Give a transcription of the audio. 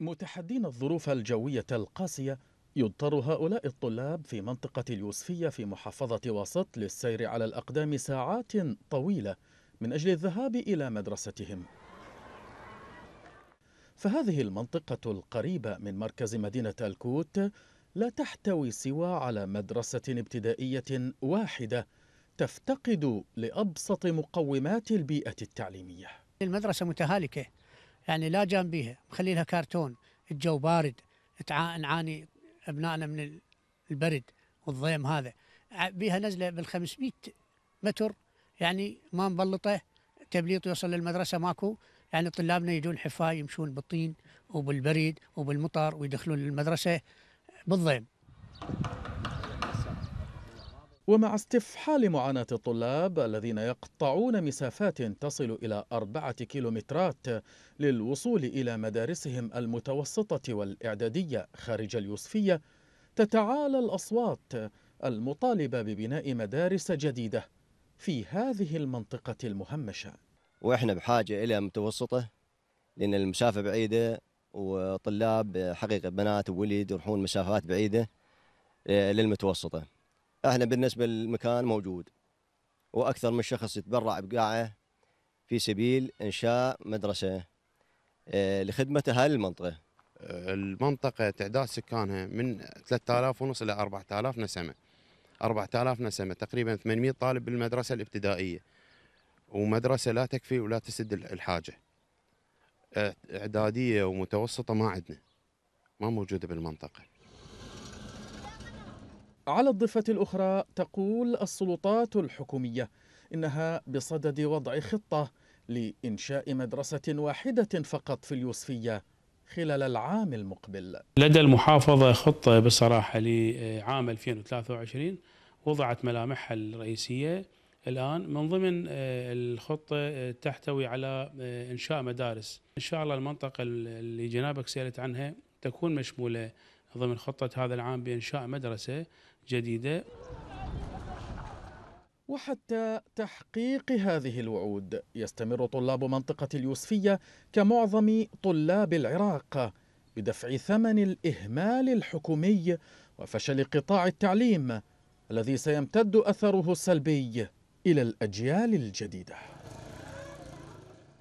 متحدين الظروف الجوية القاسية يضطر هؤلاء الطلاب في منطقة اليوسفية في محافظة وسط للسير على الأقدام ساعات طويلة من أجل الذهاب إلى مدرستهم فهذه المنطقة القريبة من مركز مدينة الكوت لا تحتوي سوى على مدرسة ابتدائية واحدة تفتقد لأبسط مقومات البيئة التعليمية المدرسة متهالكة يعني لا جنبيها مخلي لها كرتون الجو بارد نعاني ابنائنا من البرد والضيم هذا بيها نزله بال 500 متر يعني ما مبلطه تبليط يوصل للمدرسه ماكو يعني طلابنا يجون حفاه يمشون بالطين وبالبريد وبالمطر ويدخلون للمدرسه بالضيم ومع استفحال معاناة الطلاب الذين يقطعون مسافات تصل إلى أربعة كيلومترات للوصول إلى مدارسهم المتوسطة والإعدادية خارج اليوسفية تتعالى الأصوات المطالبة ببناء مدارس جديدة في هذه المنطقة المهمشة وإحنا بحاجة إلى متوسطة لأن المسافة بعيدة وطلاب حقيقة بنات وولد يروحون مسافات بعيدة آه، للمتوسطة احنا بالنسبه للمكان موجود واكثر من شخص يتبرع بقاعه في سبيل انشاء مدرسه آه، لخدمه اهل المنطقه. آه، المنطقه تعداد سكانها من 3000 ونص الى 4000 نسمه. 4000 نسمه تقريبا 800 طالب بالمدرسه الابتدائيه. ومدرسه لا تكفي ولا تسد الحاجه. آه، اعداديه ومتوسطه ما عندنا. ما موجوده بالمنطقه. على الضفة الأخرى تقول السلطات الحكومية إنها بصدد وضع خطة لإنشاء مدرسة واحدة فقط في اليوسفية خلال العام المقبل لدى المحافظة خطة بصراحة لعام 2023 وضعت ملامحها الرئيسية الآن من ضمن آه، الخطة آه، تحتوي على آه، إنشاء مدارس إن شاء الله المنطقة اللي جنابك سألت عنها تكون مشمولة ضمن خطة هذا العام بإنشاء مدرسة جديدة وحتى تحقيق هذه الوعود يستمر طلاب منطقة اليوسفية كمعظم طلاب العراق بدفع ثمن الإهمال الحكومي وفشل قطاع التعليم الذي سيمتد أثره السلبي إلى الأجيال الجديدة